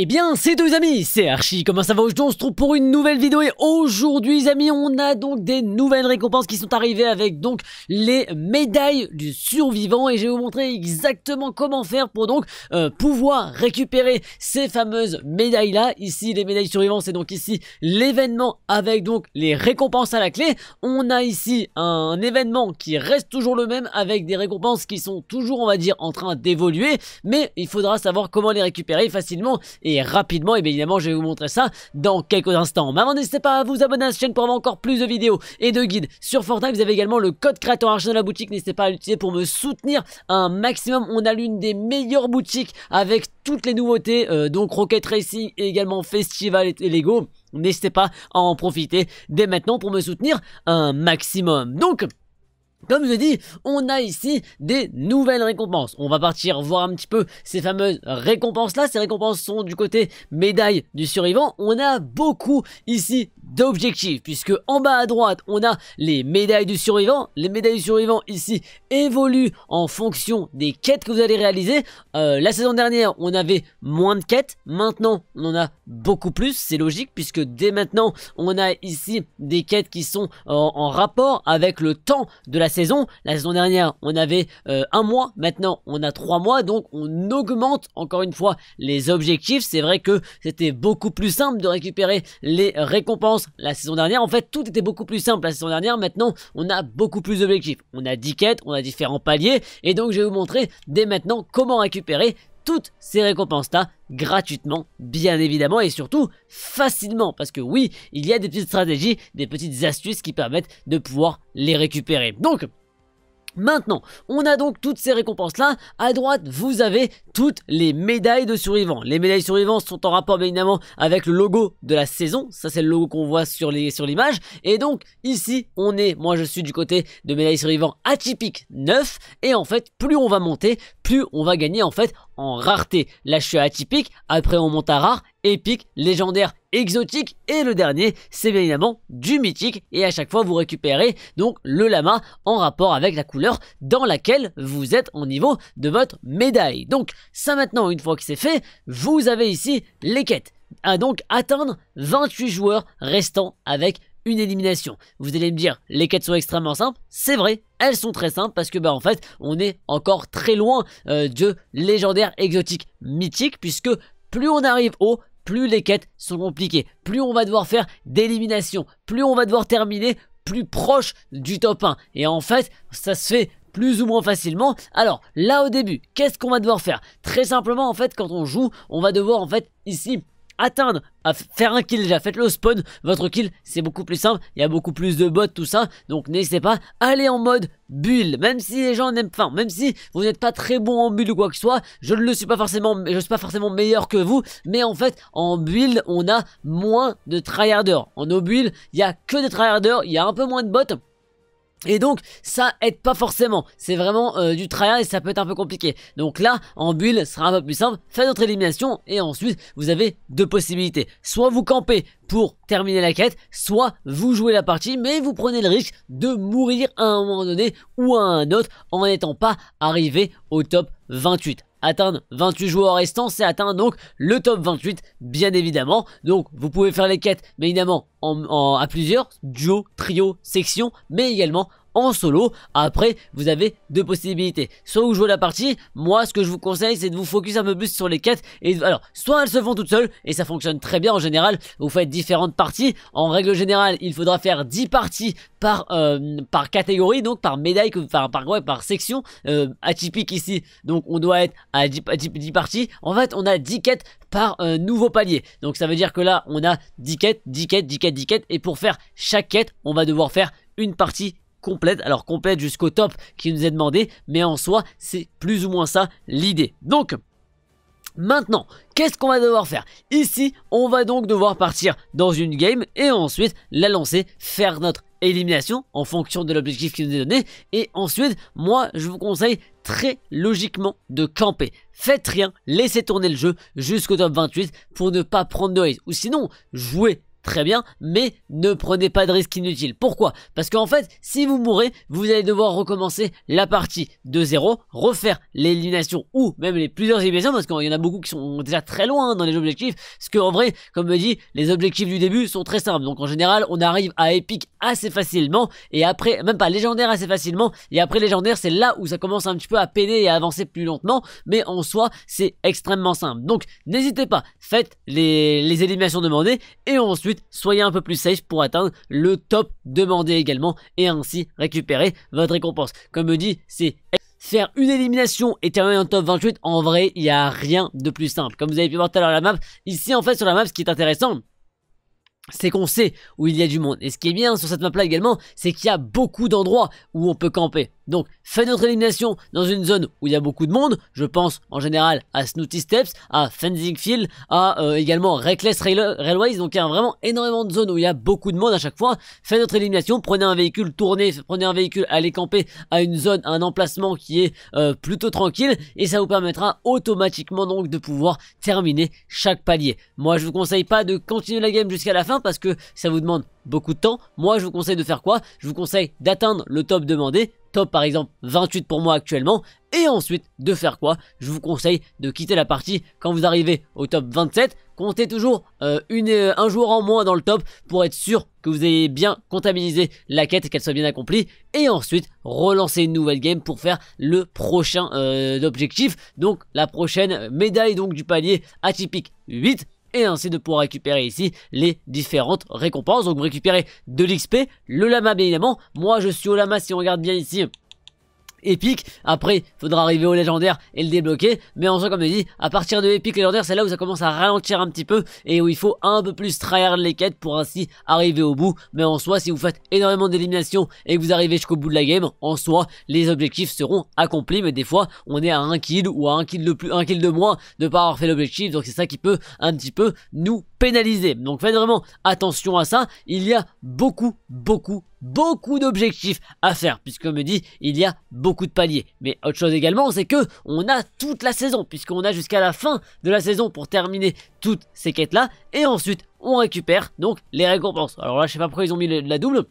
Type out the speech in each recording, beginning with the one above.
Et eh bien, c'est deux amis, c'est Archie, comment ça va aujourd'hui On se trouve pour une nouvelle vidéo et aujourd'hui les amis, on a donc des nouvelles récompenses qui sont arrivées avec donc les médailles du survivant et je vais vous montrer exactement comment faire pour donc euh, pouvoir récupérer ces fameuses médailles là. Ici, les médailles survivants, c'est donc ici l'événement avec donc les récompenses à la clé. On a ici un événement qui reste toujours le même avec des récompenses qui sont toujours, on va dire, en train d'évoluer mais il faudra savoir comment les récupérer facilement et rapidement, et eh bien évidemment, je vais vous montrer ça dans quelques instants. Mais avant, n'hésitez pas à vous abonner à cette chaîne pour avoir encore plus de vidéos et de guides. Sur Fortnite, vous avez également le code créateur argent de la boutique. N'hésitez pas à l'utiliser pour me soutenir un maximum. On a l'une des meilleures boutiques avec toutes les nouveautés, euh, donc Rocket Racing et également Festival et Lego. N'hésitez pas à en profiter dès maintenant pour me soutenir un maximum. Donc, comme je dis, on a ici des nouvelles récompenses. On va partir voir un petit peu ces fameuses récompenses-là. Ces récompenses sont du côté médaille du survivant. On a beaucoup ici d'objectifs, puisque en bas à droite, on a les médailles du survivant. Les médailles du survivant ici évoluent en fonction des quêtes que vous allez réaliser. Euh, la saison dernière, on avait moins de quêtes. Maintenant, on en a beaucoup plus. C'est logique, puisque dès maintenant, on a ici des quêtes qui sont en, en rapport avec le temps de la saison. La saison dernière, on avait euh, un mois, maintenant on a trois mois, donc on augmente encore une fois les objectifs. C'est vrai que c'était beaucoup plus simple de récupérer les récompenses la saison dernière. En fait, tout était beaucoup plus simple la saison dernière. Maintenant, on a beaucoup plus d'objectifs. On a 10 quêtes, on a différents paliers, et donc je vais vous montrer dès maintenant comment récupérer toutes ces récompenses-là gratuitement, bien évidemment, et surtout facilement. Parce que oui, il y a des petites stratégies, des petites astuces qui permettent de pouvoir les récupérer. Donc, Maintenant, on a donc toutes ces récompenses-là. À droite, vous avez toutes les médailles de survivants. Les médailles de survivants sont en rapport, bien évidemment, avec le logo de la saison. Ça, c'est le logo qu'on voit sur l'image. et donc, ici, on est, moi, je suis du côté de médailles survivants atypiques 9. Et en fait, plus on va monter, plus on va gagner en fait en rareté. Là je suis atypique, après on monte à rare, épique, légendaire, exotique et le dernier c'est bien évidemment du mythique et à chaque fois vous récupérez donc le lama en rapport avec la couleur dans laquelle vous êtes au niveau de votre médaille. Donc ça maintenant une fois que c'est fait, vous avez ici les quêtes à donc atteindre 28 joueurs restants avec une élimination. Vous allez me dire, les quêtes sont extrêmement simples, c'est vrai, elles sont très simples parce que bah en fait on est encore très loin euh, de légendaire, exotique, mythique puisque plus on arrive haut, plus les quêtes sont compliquées, plus on va devoir faire d'élimination, plus on va devoir terminer plus proche du top 1. Et en fait, ça se fait plus ou moins facilement. Alors là au début, qu'est-ce qu'on va devoir faire Très simplement en fait quand on joue, on va devoir en fait ici atteindre, à faire un kill déjà, faites-le spawn, votre kill c'est beaucoup plus simple, il y a beaucoup plus de bots tout ça, donc n'hésitez pas, allez en mode bull même si les gens n'aiment pas, même si vous n'êtes pas très bon en bull ou quoi que ce soit, je ne le suis pas forcément, je suis pas forcément meilleur que vous, mais en fait en build on a moins de tryharders, en no build il y a que des tryharders, il y a un peu moins de bots, et donc, ça aide pas forcément. C'est vraiment euh, du tryhard et ça peut être un peu compliqué. Donc là, en bulle ce sera un peu plus simple. Faites votre élimination et ensuite, vous avez deux possibilités. Soit vous campez pour terminer la quête, soit vous jouez la partie, mais vous prenez le risque de mourir à un moment donné ou à un autre en n'étant pas arrivé au top 28. Atteindre 28 joueurs restants, c'est atteindre donc le top 28, bien évidemment. Donc vous pouvez faire les quêtes, mais évidemment en, en, à plusieurs, duo, trio, section, mais également en solo. Après, vous avez deux possibilités. Soit vous jouez la partie, moi ce que je vous conseille c'est de vous focus un peu plus sur les quêtes. Et alors, soit elles se font toutes seules, et ça fonctionne très bien en général, vous faites différentes parties. En règle générale, il faudra faire 10 parties par, euh, par catégorie, donc par médaille, par, par, ouais, par section, euh, atypique ici. Donc on doit être à 10, 10, parties. En fait, on a 10 quêtes par euh, nouveau palier. Donc ça veut dire que là, on a 10 quêtes, 10 quêtes, 10 quêtes, 10 quêtes. Et pour faire chaque quête, on va devoir faire une partie complète, alors complète jusqu'au top qui nous est demandé, mais en soi c'est plus ou moins ça l'idée. Donc Maintenant, qu'est-ce qu'on va devoir faire Ici, on va donc devoir partir dans une game et ensuite la lancer, faire notre élimination en fonction de l'objectif qui nous est donné. Et ensuite, moi, je vous conseille très logiquement de camper. Faites rien, laissez tourner le jeu jusqu'au top 28 pour ne pas prendre de risque Ou sinon, jouez très bien, mais ne prenez pas de risques inutiles. Pourquoi Parce qu'en fait, si vous mourrez, vous allez devoir recommencer la partie de zéro, refaire l'élimination ou même les plusieurs éliminations, parce qu'il y en a beaucoup qui sont déjà très loin hein, dans les objectifs, parce qu'en vrai, comme me dit, les objectifs du début sont très simples. Donc en général, on arrive à épique assez facilement, et après, même pas légendaire assez facilement, et après légendaire, c'est là où ça commence un petit peu à peiner et à avancer plus lentement, mais en soi, c'est extrêmement simple. Donc n'hésitez pas, faites les éliminations demandées, et ensuite, soyez un peu plus safe pour atteindre le top demandé également et ainsi récupérer votre récompense. Comme me dit, c'est faire une élimination et terminer en top 28, en vrai, il n'y a rien de plus simple. Comme vous avez pu voir tout à l'heure la map, ici en fait sur la map, ce qui est intéressant, c'est qu'on sait où il y a du monde. Et ce qui est bien sur cette map là également, c'est qu'il y a beaucoup d'endroits où on peut camper. Donc, faites notre élimination dans une zone où il y a beaucoup de monde. Je pense en général à Snooty Steps, à Fencing Field, à euh, également Reckless Railways. Donc, il y a vraiment énormément de zones où il y a beaucoup de monde à chaque fois. Faites notre élimination, prenez un véhicule, tournez, prenez un véhicule, allez camper à une zone, à un emplacement qui est euh, plutôt tranquille. Et ça vous permettra automatiquement donc de pouvoir terminer chaque palier. Moi, je vous conseille pas de continuer la game jusqu'à la fin parce que ça vous demande beaucoup de temps. Moi, je vous conseille de faire quoi Je vous conseille d'atteindre le top demandé top par exemple 28 pour moi actuellement. Et ensuite, de faire quoi Je vous conseille de quitter la partie quand vous arrivez au top 27. Comptez toujours euh, une, euh, un joueur en moins dans le top pour être sûr que vous ayez bien comptabilisé la quête qu'elle soit bien accomplie. Et ensuite, relancer une nouvelle game pour faire le prochain euh, objectif. Donc la prochaine médaille donc du palier atypique 8 et ainsi de pouvoir récupérer ici les différentes récompenses. Donc vous récupérez de l'XP, le lama bien évidemment. Moi je suis au lama si on regarde bien ici épique. Après, faudra arriver au légendaire et le débloquer. Mais en soi, comme je dis, à partir de épique légendaire, c'est là où ça commence à ralentir un petit peu et où il faut un peu plus trahir les quêtes pour ainsi arriver au bout. Mais en soi, si vous faites énormément d'éliminations et que vous arrivez jusqu'au bout de la game, en soi, les objectifs seront accomplis. Mais des fois, on est à un kill ou à un kill de plus, un kill de moins de pas avoir fait l'objectif. Donc c'est ça qui peut un petit peu nous pénaliser. Donc faites vraiment attention à ça. Il y a beaucoup, beaucoup, beaucoup d'objectifs à faire, puisque me dit il y a beaucoup de paliers. Mais autre chose également, c'est que on a toute la saison, puisqu'on a jusqu'à la fin de la saison pour terminer toutes ces quêtes là, et ensuite on récupère donc les récompenses. Alors là, je sais pas pourquoi ils ont mis la double.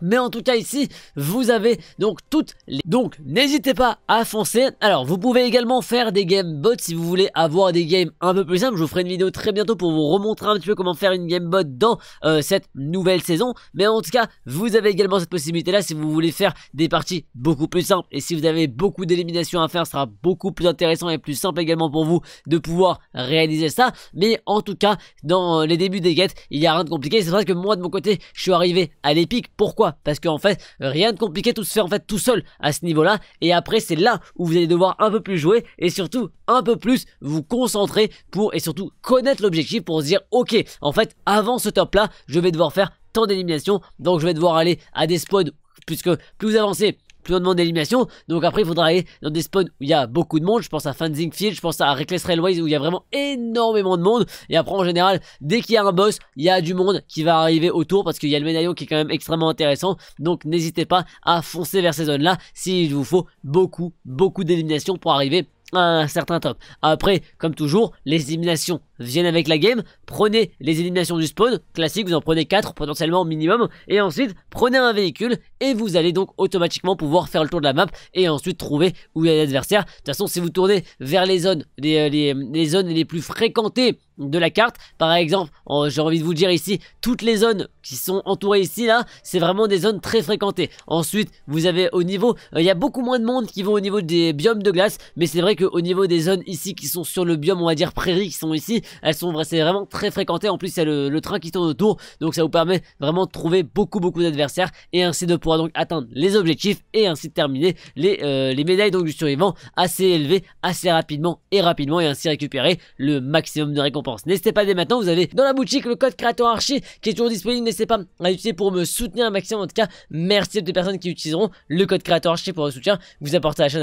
Mais en tout cas ici, vous avez donc toutes les... Donc n'hésitez pas à foncer. Alors vous pouvez également faire des game bots si vous voulez avoir des games un peu plus simples. Je vous ferai une vidéo très bientôt pour vous remontrer un petit peu comment faire une game bot dans euh, cette nouvelle saison. Mais en tout cas, vous avez également cette possibilité là si vous voulez faire des parties beaucoup plus simples. Et si vous avez beaucoup d'éliminations à faire, ce sera beaucoup plus intéressant et plus simple également pour vous de pouvoir réaliser ça. Mais en tout cas, dans les débuts des guettes, il n'y a rien de compliqué. C'est vrai que moi de mon côté, je suis arrivé à l'épique. Pourquoi parce Parce qu'en fait, rien de compliqué, tout se fait en fait tout seul à ce niveau-là. Et après, c'est là où vous allez devoir un peu plus jouer et surtout un peu plus vous concentrer pour et surtout connaître l'objectif pour se dire, ok, en fait, avant ce top-là, je vais devoir faire tant d'éliminations. Donc je vais devoir aller à des spots puisque plus vous avancez, tournoi d'élimination. Donc après, il faudra aller dans des spawns où il y a beaucoup de monde. Je pense à Fanzing Field, je pense à Reckless Railways où il y a vraiment énormément de monde. Et après, en général, dès qu'il y a un boss, il y a du monde qui va arriver autour parce qu'il y a le médaillon qui est quand même extrêmement intéressant. Donc n'hésitez pas à foncer vers ces zones-là s'il vous faut beaucoup, beaucoup d'élimination pour arriver un certain top. Après, comme toujours, les éliminations viennent avec la game. Prenez les éliminations du spawn, classique, vous en prenez 4 potentiellement au minimum. Et ensuite, prenez un véhicule et vous allez donc automatiquement pouvoir faire le tour de la map et ensuite trouver où il y a l'adversaire. De toute façon, si vous tournez vers les zones, les euh, zones les plus fréquentées de la carte. Par exemple, oh, j'ai envie de vous dire ici, toutes les zones qui sont entourées ici, là, c'est vraiment des zones très fréquentées. Ensuite, vous avez au niveau, euh, il y a beaucoup moins de monde qui vont au niveau des biomes de glace, mais c'est vrai qu'au niveau des zones ici qui sont sur le biome, on va dire prairie, qui sont ici, elles sont vraiment très fréquentées En plus, il y a le, train qui tourne autour, donc ça vous permet vraiment de trouver beaucoup, beaucoup d'adversaires et ainsi de pouvoir donc atteindre les objectifs et ainsi de terminer les, euh, médailles donc du survivant assez élevées, assez rapidement et rapidement et ainsi récupérer le maximum de récompenses N'hésitez pas dès maintenant, vous avez dans la boutique le code créateur archi qui est toujours disponible. N'hésitez pas à l'utiliser pour me soutenir un maximum. En tout cas, merci à toutes les personnes qui utiliseront le code créateur archi pour le soutien. Vous apportez à la chaîne